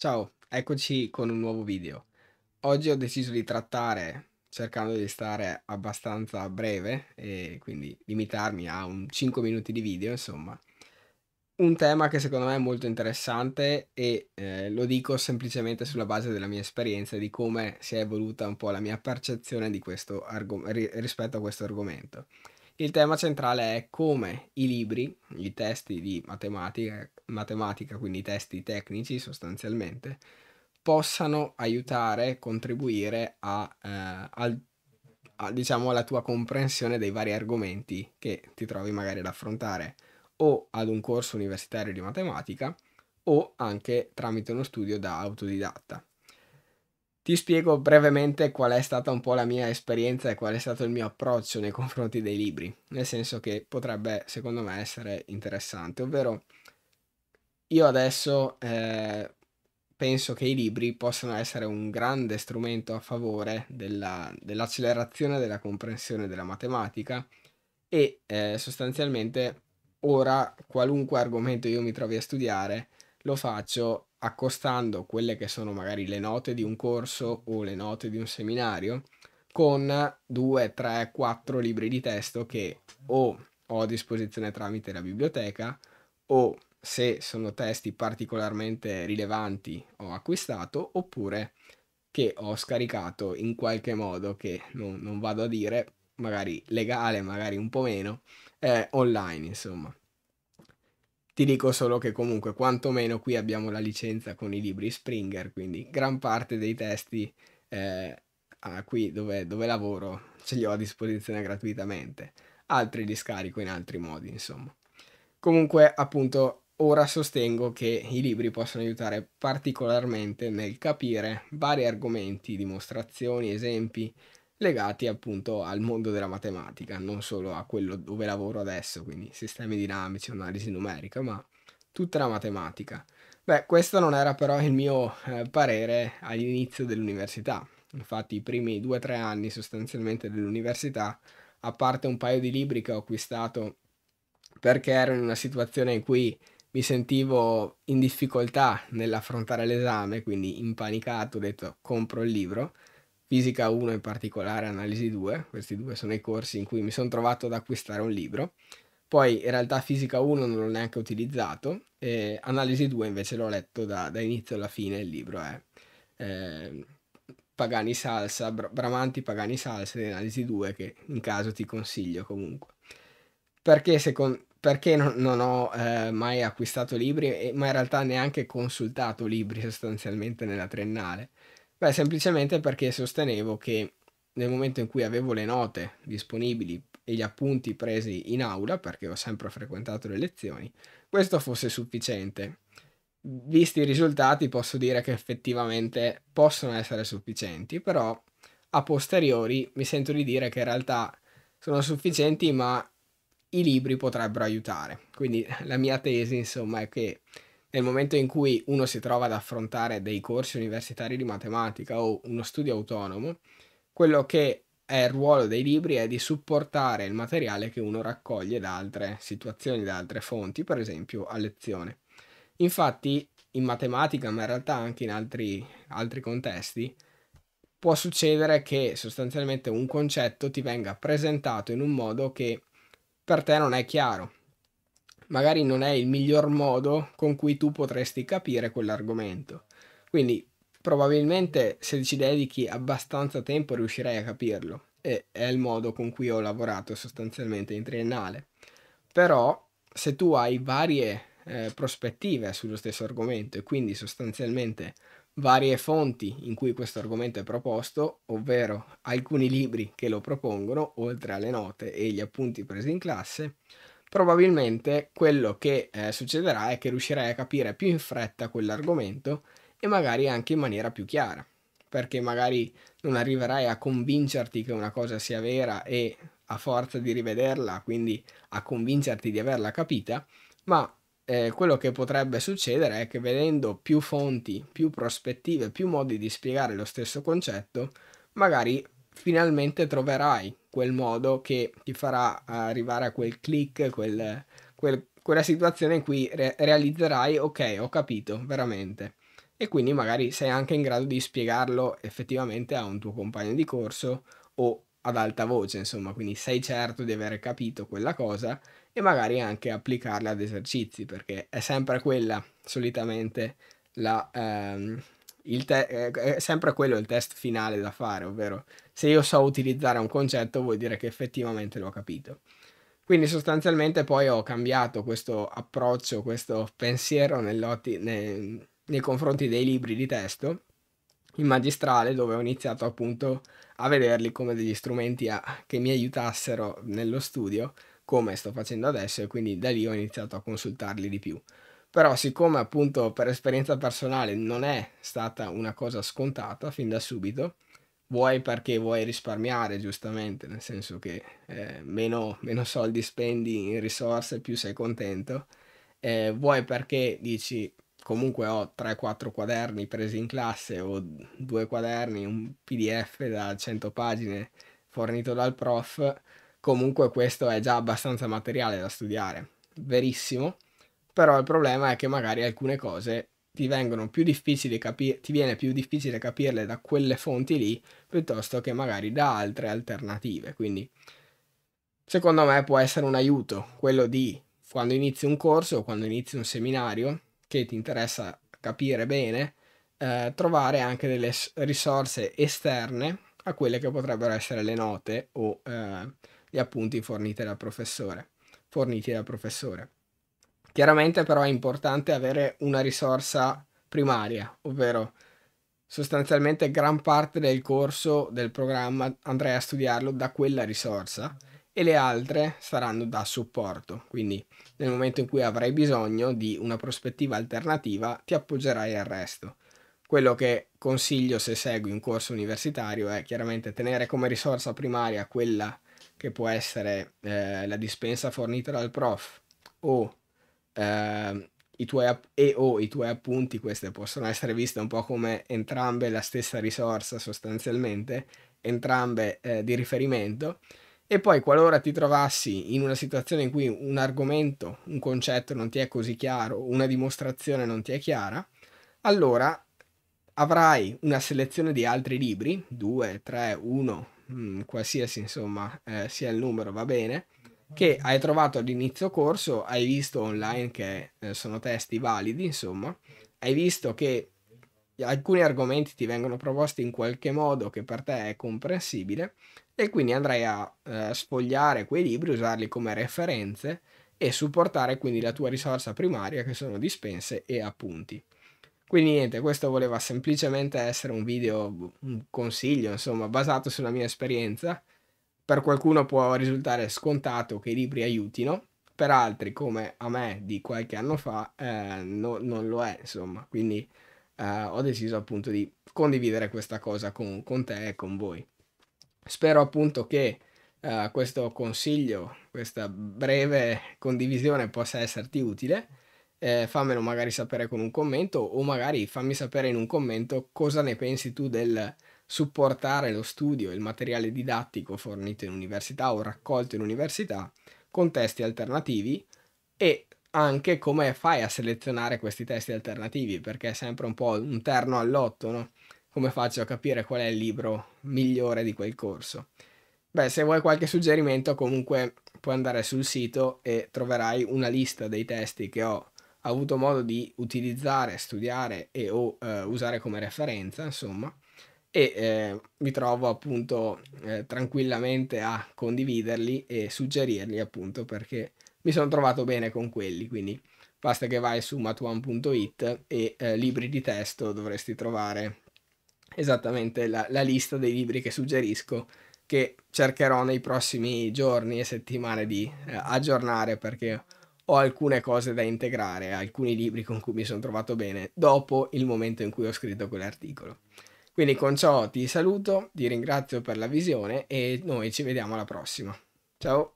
Ciao, eccoci con un nuovo video. Oggi ho deciso di trattare, cercando di stare abbastanza breve e quindi limitarmi a un 5 minuti di video, insomma, un tema che secondo me è molto interessante e eh, lo dico semplicemente sulla base della mia esperienza e di come si è evoluta un po' la mia percezione questo rispetto a questo argomento. Il tema centrale è come i libri, i testi di matematica, matematica quindi i testi tecnici sostanzialmente, possano aiutare, contribuire a, eh, al, a, diciamo, alla tua comprensione dei vari argomenti che ti trovi magari ad affrontare o ad un corso universitario di matematica o anche tramite uno studio da autodidatta. Ti spiego brevemente qual è stata un po' la mia esperienza e qual è stato il mio approccio nei confronti dei libri, nel senso che potrebbe secondo me essere interessante, ovvero io adesso eh, penso che i libri possano essere un grande strumento a favore della, dell'accelerazione della comprensione della matematica e eh, sostanzialmente ora qualunque argomento io mi trovi a studiare lo faccio accostando quelle che sono magari le note di un corso o le note di un seminario con 2, 3, 4 libri di testo che o ho a disposizione tramite la biblioteca o se sono testi particolarmente rilevanti ho acquistato oppure che ho scaricato in qualche modo che non, non vado a dire magari legale magari un po' meno eh, online insomma ti dico solo che comunque quantomeno qui abbiamo la licenza con i libri Springer, quindi gran parte dei testi eh, qui dove, dove lavoro ce li ho a disposizione gratuitamente, altri li scarico in altri modi insomma. Comunque appunto ora sostengo che i libri possono aiutare particolarmente nel capire vari argomenti, dimostrazioni, esempi, legati appunto al mondo della matematica, non solo a quello dove lavoro adesso, quindi sistemi dinamici, analisi numerica, ma tutta la matematica. Beh, questo non era però il mio eh, parere all'inizio dell'università. Infatti i primi due o tre anni sostanzialmente dell'università, a parte un paio di libri che ho acquistato perché ero in una situazione in cui mi sentivo in difficoltà nell'affrontare l'esame, quindi impanicato, ho detto compro il libro, fisica 1 in particolare, analisi 2, questi due sono i corsi in cui mi sono trovato ad acquistare un libro, poi in realtà fisica 1 non l'ho neanche utilizzato, e analisi 2 invece l'ho letto da, da inizio alla fine, il libro è eh, ehm, Pagani Salsa, Br- Bramanti Pagani Salsa di analisi 2 che in caso ti consiglio comunque. Perché, secondo, perché non, non ho eh, mai acquistato libri, ma in realtà neanche consultato libri sostanzialmente nella triennale. Beh, semplicemente perché sostenevo che nel momento in cui avevo le note disponibili e gli appunti presi in aula, perché ho sempre frequentato le lezioni, questo fosse sufficiente. Visti i risultati posso dire che effettivamente possono essere sufficienti, però a posteriori mi sento di dire che in realtà sono sufficienti ma i libri potrebbero aiutare. Quindi la mia tesi insomma è che nel momento in cui uno si trova ad affrontare dei corsi universitari di matematica o uno studio autonomo, quello che è il ruolo dei libri è di supportare il materiale che uno raccoglie da altre situazioni, da altre fonti, per esempio a lezione. Infatti in matematica, ma in realtà anche in altri, altri contesti, può succedere che sostanzialmente un concetto ti venga presentato in un modo che per te non è chiaro magari non è il miglior modo con cui tu potresti capire quell'argomento. Quindi probabilmente se ci dedichi abbastanza tempo riuscirai a capirlo e è il modo con cui ho lavorato sostanzialmente in triennale. Però se tu hai varie eh, prospettive sullo stesso argomento e quindi sostanzialmente varie fonti in cui questo argomento è proposto, ovvero alcuni libri che lo propongono, oltre alle note e gli appunti presi in classe, probabilmente quello che eh, succederà è che riuscirai a capire più in fretta quell'argomento e magari anche in maniera più chiara, perché magari non arriverai a convincerti che una cosa sia vera e a forza di rivederla, quindi a convincerti di averla capita, ma eh, quello che potrebbe succedere è che vedendo più fonti, più prospettive, più modi di spiegare lo stesso concetto, magari finalmente troverai quel modo che ti farà arrivare a quel click, quel, quel, quella situazione in cui re- realizzerai ok, ho capito, veramente. E quindi magari sei anche in grado di spiegarlo effettivamente a un tuo compagno di corso o ad alta voce, insomma, quindi sei certo di aver capito quella cosa e magari anche applicarla ad esercizi, perché è sempre quella solitamente la, ehm, te- eh, è sempre quello il test finale da fare, ovvero se io so utilizzare un concetto vuol dire che effettivamente l'ho capito. Quindi sostanzialmente poi ho cambiato questo approccio, questo pensiero nei, nei confronti dei libri di testo in magistrale dove ho iniziato appunto a vederli come degli strumenti a, che mi aiutassero nello studio come sto facendo adesso e quindi da lì ho iniziato a consultarli di più però siccome appunto per esperienza personale non è stata una cosa scontata fin da subito, vuoi perché vuoi risparmiare giustamente, nel senso che eh, meno, meno, soldi spendi in risorse più sei contento, eh, vuoi perché dici comunque ho 3-4 quaderni presi in classe o due quaderni, un pdf da 100 pagine fornito dal prof, comunque questo è già abbastanza materiale da studiare, verissimo però il problema è che magari alcune cose ti vengono più difficili capire, ti viene più difficile capirle da quelle fonti lì piuttosto che magari da altre alternative. Quindi secondo me può essere un aiuto quello di quando inizi un corso o quando inizi un seminario che ti interessa capire bene, eh, trovare anche delle risorse esterne a quelle che potrebbero essere le note o eh, gli appunti forniti dal professore. Forniti dal professore. Chiaramente però è importante avere una risorsa primaria, ovvero sostanzialmente gran parte del corso del programma andrai a studiarlo da quella risorsa e le altre saranno da supporto, quindi nel momento in cui avrai bisogno di una prospettiva alternativa ti appoggerai al resto. Quello che consiglio se segui un corso universitario è chiaramente tenere come risorsa primaria quella che può essere eh, la dispensa fornita dal prof o eh, i tuoi e o i tuoi appunti, queste possono essere viste un po' come entrambe la stessa risorsa sostanzialmente, entrambe eh, di riferimento. E poi qualora ti trovassi in una situazione in cui un argomento, un concetto non ti è così chiaro, una dimostrazione non ti è chiara, allora avrai una selezione di altri libri, 2, 3, 1, qualsiasi insomma eh, sia il numero va bene, che hai trovato all'inizio corso, hai visto online che eh, sono testi validi, insomma, hai visto che alcuni argomenti ti vengono proposti in qualche modo che per te è comprensibile e quindi andrai a eh, sfogliare quei libri, usarli come referenze e supportare quindi la tua risorsa primaria che sono dispense e appunti. Quindi niente, questo voleva semplicemente essere un video, un consiglio, insomma, basato sulla mia esperienza per qualcuno può risultare scontato che i libri aiutino, per altri, come a me di qualche anno fa, eh, no, non lo è, insomma. Quindi eh, ho deciso appunto di condividere questa cosa con, con te e con voi. Spero appunto che eh, questo consiglio, questa breve condivisione possa esserti utile. Eh, fammelo magari sapere con un commento o magari fammi sapere in un commento cosa ne pensi tu del supportare lo studio e il materiale didattico fornito in università o raccolto in università con testi alternativi e anche come fai a selezionare questi testi alternativi perché è sempre un po' un terno all'otto, no? Come faccio a capire qual è il libro migliore di quel corso? Beh, se vuoi qualche suggerimento comunque puoi andare sul sito e troverai una lista dei testi che ho avuto modo di utilizzare, studiare e o eh, usare come referenza, insomma e eh, mi trovo appunto eh, tranquillamente a condividerli e suggerirli appunto perché mi sono trovato bene con quelli, quindi basta che vai su matuan.it e eh, libri di testo dovresti trovare esattamente la, la lista dei libri che suggerisco che cercherò nei prossimi giorni e settimane di eh, aggiornare perché ho alcune cose da integrare, alcuni libri con cui mi sono trovato bene dopo il momento in cui ho scritto quell'articolo. Quindi con ciò ti saluto, ti ringrazio per la visione e noi ci vediamo alla prossima. Ciao!